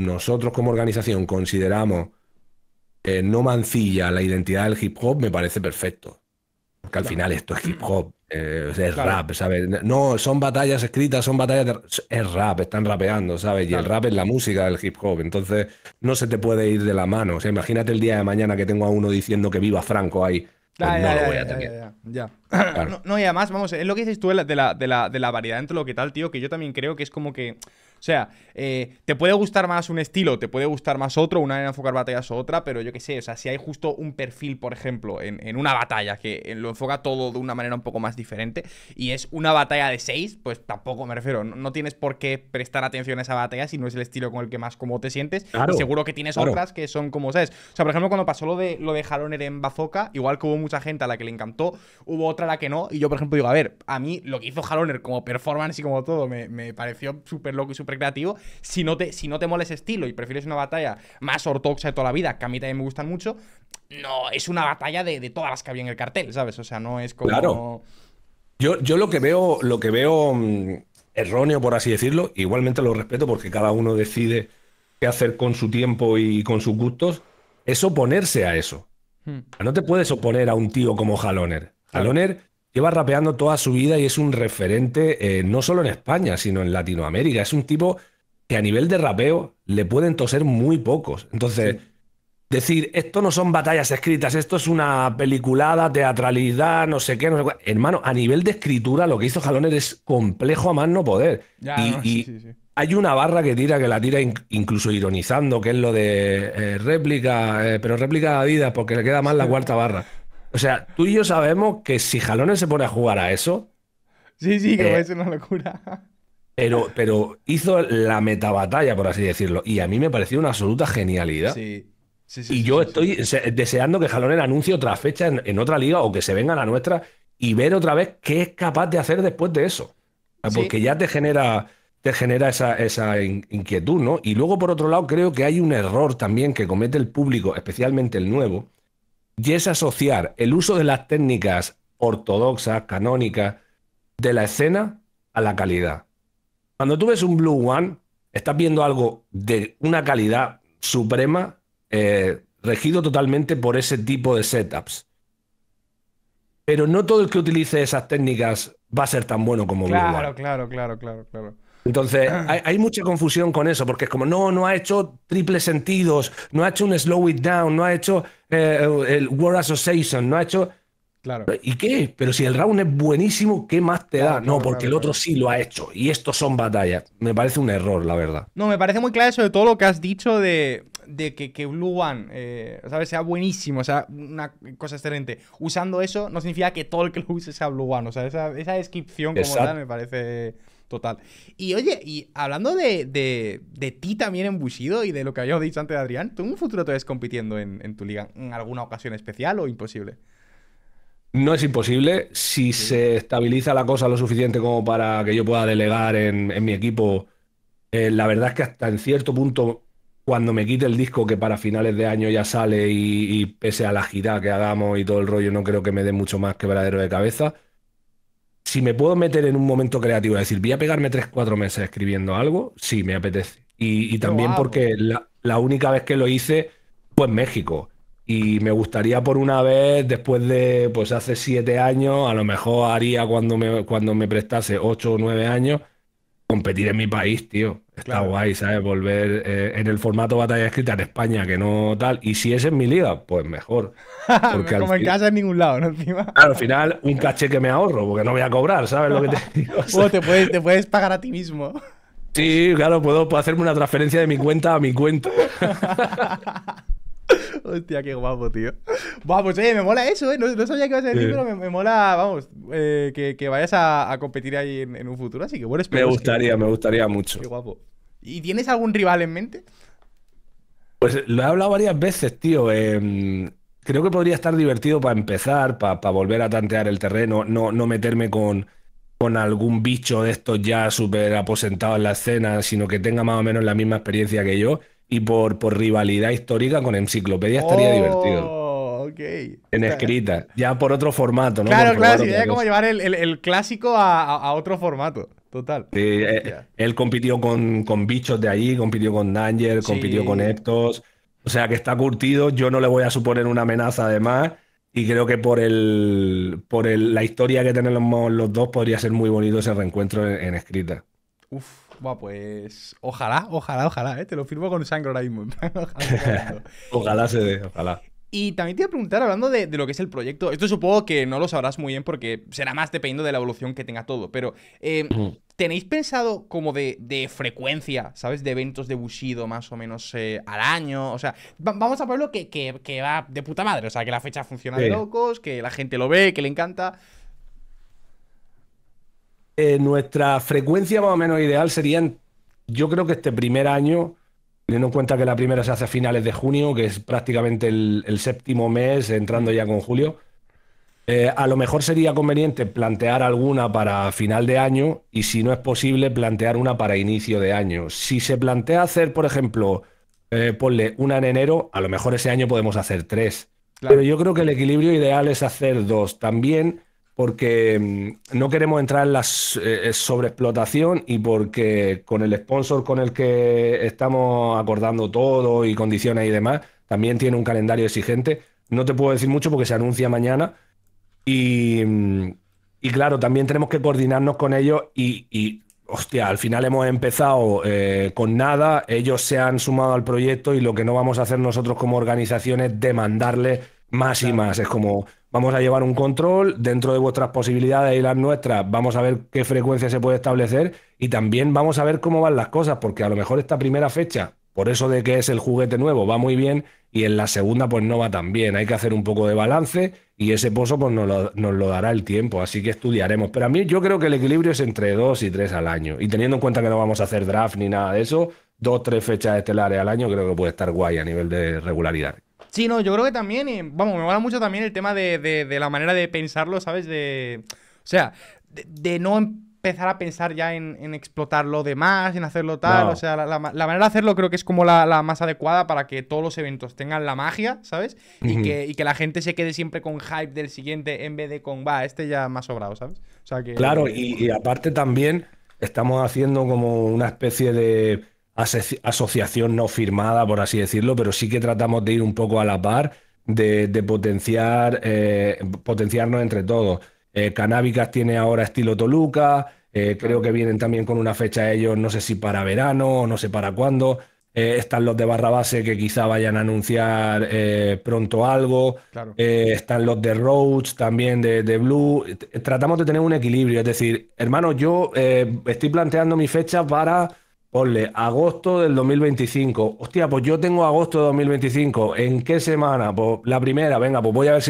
nosotros como organización consideramos eh, no mancilla la identidad del hip hop, me parece perfecto. Porque al final esto es hip hop, eh, es rap, ¿sabes? No, son batallas escritas, son batallas de... Es rap, están rapeando, ¿sabes? Y el rap es la música del hip hop, entonces no se te puede ir de la mano. O sea, imagínate el día de mañana que tengo a uno diciendo que viva Franco ahí. Pues no, lo voy a tener. Ya. no, y además, vamos, es lo que dices tú de la, de la, de la variedad entre lo que tal, tío, que yo también creo que es como que o sea, eh, te puede gustar más un estilo, te puede gustar más otro, una en enfocar batallas o otra, pero yo qué sé, o sea, si hay justo un perfil, por ejemplo, en, una batalla que eh, lo enfoca todo de una manera un poco más diferente y es una batalla de seis, pues tampoco me refiero, no, tienes por qué prestar atención a esa batalla si no es el estilo con el que más como te sientes. seguro que tienes otras que son como, ¿sabes? O sea, por ejemplo, cuando pasó lo de, lo de Haloner en Bazooka, igual que hubo mucha gente a la que le encantó, hubo otra a la que no, y yo, por ejemplo, digo, a ver, a mí lo que hizo Haloner como performance y como todo me, me pareció súper loco y súper recreativo, si no, te, si no te mola estilo y prefieres una batalla más ortodoxa de toda la vida, que a mí también me gustan mucho, no, es una batalla de, todas las que había en el cartel, ¿sabes? O sea, no es como... Yo, yo lo que veo, lo que veo mm, erróneo, por así decirlo, igualmente lo respeto porque cada uno decide qué hacer con su tiempo y con sus gustos, es oponerse a eso. Hmm. No te puedes oponer a un tío como Haloner. Haloner Lleva rapeando toda su vida y es un referente eh, no solo en España, sino en Latinoamérica. Es un tipo que a nivel de rapeo le pueden toser muy pocos. Entonces, decir, esto no son batallas escritas, esto es una peliculada, teatralidad, no sé qué, no sé Hermano, a nivel de escritura, lo que hizo Jaloner es complejo a más no poder. y, hay una barra que tira, que la tira incluso ironizando, que es lo de eh, réplica, eh, pero réplica a vida, porque le queda más la cuarta barra. O sea, tú y yo sabemos que si Jalones se pone a jugar a eso. Sí, sí, que va a ser una locura. Pero, pero hizo la metabatalla, por así decirlo. Y a mí me pareció una absoluta genialidad. Sí. sí, sí y yo estoy deseando que Jalones anuncie otra fecha en, otra liga o que se venga a la nuestra y ver otra vez qué es capaz de hacer después de eso. Ah, porque ya te genera te genera esa, esa, inquietud, ¿no? Y luego, por otro lado, creo que hay un error también que comete el público, especialmente el nuevo, y es asociar el uso de las técnicas ortodoxas, canónicas, de la escena a la calidad. Cuando tú ves un Blue One, estás viendo algo de una calidad suprema, eh, regido totalmente por ese tipo de setups. Pero no todo el que utilice esas técnicas va a ser tan bueno como Blue One. Claro, claro, claro, claro. Entonces, hay, hay, mucha confusión con eso, porque es como, no, no ha hecho triples sentidos, no ha hecho un slow it down, no ha hecho eh, el World Association, no ha hecho. Claro. ¿Y qué? Pero si el round es buenísimo, ¿qué más te da? no, porque el otro sí lo ha hecho. Y estos son batallas. Me parece un error, la verdad. No, me parece muy claro eso de todo lo que has dicho de, de que, que Blue One, eh, Sea buenísimo, o sea, una cosa excelente. Usando eso no significa que todo el que lo use sea Blue One. O sea, esa, esa descripción como tal me parece Total. Y oye, y hablando de, ti también bushido y de lo que habíamos dicho antes de Adrián, ¿tú en un futuro te ves compitiendo en, tu liga en alguna ocasión especial o imposible? No es imposible si se estabiliza la cosa lo suficiente como para que yo pueda delegar en, mi equipo. Eh, la verdad es que hasta en cierto punto, cuando me quite el disco que para finales de año ya sale y, pese a la gira que hagamos y todo el rollo, no creo que me dé mucho más que quebradero de cabeza si me puedo meter en un momento creativo, es decir, voy a pegarme 3-4 meses escribiendo algo, sí, me apetece. Y, también porque la, única vez que lo hice fue en México. Y me gustaría por una vez, después de, pues hace siete años, a lo mejor haría cuando me, cuando me prestase ocho o nueve años, competir en mi país, tío. Está guay, ¿sabes? Volver eh, en el formato batalla escrita en España, que no tal. Y si es en mi liga, pues mejor. Como en casa en ningún lado, ¿no? Encima. al final, un caché que me ahorro, porque no voy a cobrar, ¿sabes lo que te digo? te, puedes, pagar a ti mismo. Sí, claro, puedo, puedo hacerme una transferencia de mi cuenta a mi cuenta. Hostia, qué guapo, tío. Vamos, pues, oye, me mola eso, ¿eh? No, sabía que ibas a decir, eh. pero me, mola, vamos, eh, que, vayas a, competir ahí en, un futuro. Así que bueno, espero. Me gustaría, me gustaría mucho. Qué guapo. ¿Y tienes algún rival en mente? Pues lo he hablado varias veces, tío. Em, creo que podría estar divertido para empezar, para, volver a tantear el terreno, no, no meterme con, con algún bicho de estos ya súper aposentado en la escena, sino que tenga más o menos la misma experiencia que yo y por, por rivalidad histórica con enciclopedia estaría oh, divertido. En escrita, ya por otro formato, ¿no? Claro, claro, es como llevar el, clásico a, otro formato. Total. Sí, eh, él, compitió con, con, bichos de allí, compitió con Danger, compitió con Eptos. O sea que está curtido. Yo no le voy a suponer una amenaza además. Y creo que por el por el, la historia que tenemos los dos podría ser muy bonito ese reencuentro en, en escrita. Uf, Buah, pues ojalá, ojalá, ojalá, ¿eh? te lo firmo con sangre ahora ojalá, se dé, ojalá. Y también te iba a preguntar, hablando de, lo que es el proyecto, esto supongo que no lo sabrás muy bien porque será más dependiendo de la evolución que tenga todo, pero eh, ¿tenéis pensado como de, frecuencia, ¿sabes? De eventos de Bushido más o menos eh, al año, o sea, vamos a ponerlo que, que, que, va de puta madre, o sea, que la fecha funciona de locos, que la gente lo ve, que le encanta, eh, nuestra frecuencia más o menos ideal serían, yo creo que este primer año, teniendo en cuenta que la primera se hace a finales de junio, que es prácticamente el, séptimo mes, entrando ya con julio, eh, a lo mejor sería conveniente plantear alguna para final de año y si no es posible, plantear una para inicio de año. Si se plantea hacer, por ejemplo, eh, ponle una en enero, a lo mejor ese año podemos hacer tres. Claro. Pero yo creo que el equilibrio ideal es hacer dos. También porque mm, no queremos entrar en la eh, eh, sobreexplotación y porque con el sponsor con el que estamos acordando todo y condiciones y demás, también tiene un calendario exigente. No te puedo decir mucho porque se anuncia mañana y, mm, claro, también tenemos que coordinarnos con ellos y, y hostia, al final hemos empezado eh, con nada, ellos se han sumado al proyecto y lo que no vamos a hacer nosotros como organización es demandarles más y más. Es como, Vamos a llevar un control dentro de vuestras posibilidades y las nuestras. Vamos a ver qué frecuencia se puede establecer y también vamos a ver cómo van las cosas, porque a lo mejor esta primera fecha, por eso de que es el juguete nuevo, va muy bien y en la segunda pues no va tan bien. Hay que hacer un poco de balance y ese pozo pues nos lo, nos lo, dará el tiempo, así que estudiaremos. Pero a mí yo creo que el equilibrio es entre dos y tres al año. Y teniendo en cuenta que no vamos a hacer draft ni nada de eso, dos, tres fechas estelares al año creo que puede estar guay a nivel de regularidad. Sí, no, yo creo que también, y, vamos, me mola mucho también el tema de, la manera de pensarlo, ¿sabes? De, o sea, de, no empezar a pensar ya en, explotar lo demás, en hacerlo tal, o sea, la, manera de hacerlo creo que es como la, más adecuada para que todos los eventos tengan la magia, ¿sabes? Y, que, la gente se quede siempre con hype del siguiente en vez de con, va, este ya más sobrado, ¿sabes? O sea que... Claro, y aparte también estamos haciendo como una especie de asociación no firmada, por así decirlo, pero sí que tratamos de ir un poco a la par, de, potenciar, eh, potenciarnos entre todos. Eh, tiene ahora estilo Toluca, eh, creo que vienen también con una fecha ellos, no sé si para verano o no sé para cuándo. Eh, están los de Barrabase que quizá vayan a anunciar pronto algo. están los de Roach también de, de, Blue. Tratamos de tener un equilibrio. Es decir, hermano, yo estoy planteando mi fecha para Ponle agosto del 2025. Hostia, pues yo tengo agosto de 2025. ¿En qué semana? Pues la primera, venga, pues voy a ver si lo